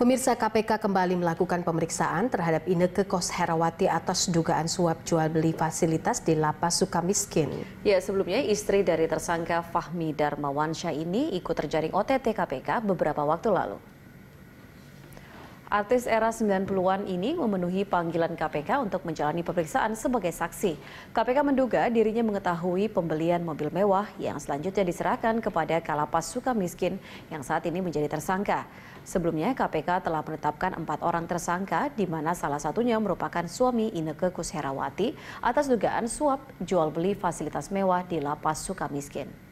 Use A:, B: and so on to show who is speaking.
A: Pemirsa KPK kembali melakukan pemeriksaan terhadap Ineke Kos Herawati atas dugaan suap jual beli fasilitas di Lapas Sukamiskin.
B: Ya, sebelumnya istri dari tersangka Fahmi Darmawansyah ini ikut terjaring OTT KPK beberapa waktu lalu. Artis era 90-an ini memenuhi panggilan KPK untuk menjalani pemeriksaan sebagai saksi. KPK menduga dirinya mengetahui pembelian mobil mewah yang selanjutnya diserahkan kepada Kalapas Suka Miskin yang saat ini menjadi tersangka. Sebelumnya KPK telah menetapkan empat orang tersangka di mana salah satunya merupakan suami Ineke Kusherawati atas dugaan suap jual beli fasilitas mewah di Lapas Suka Miskin.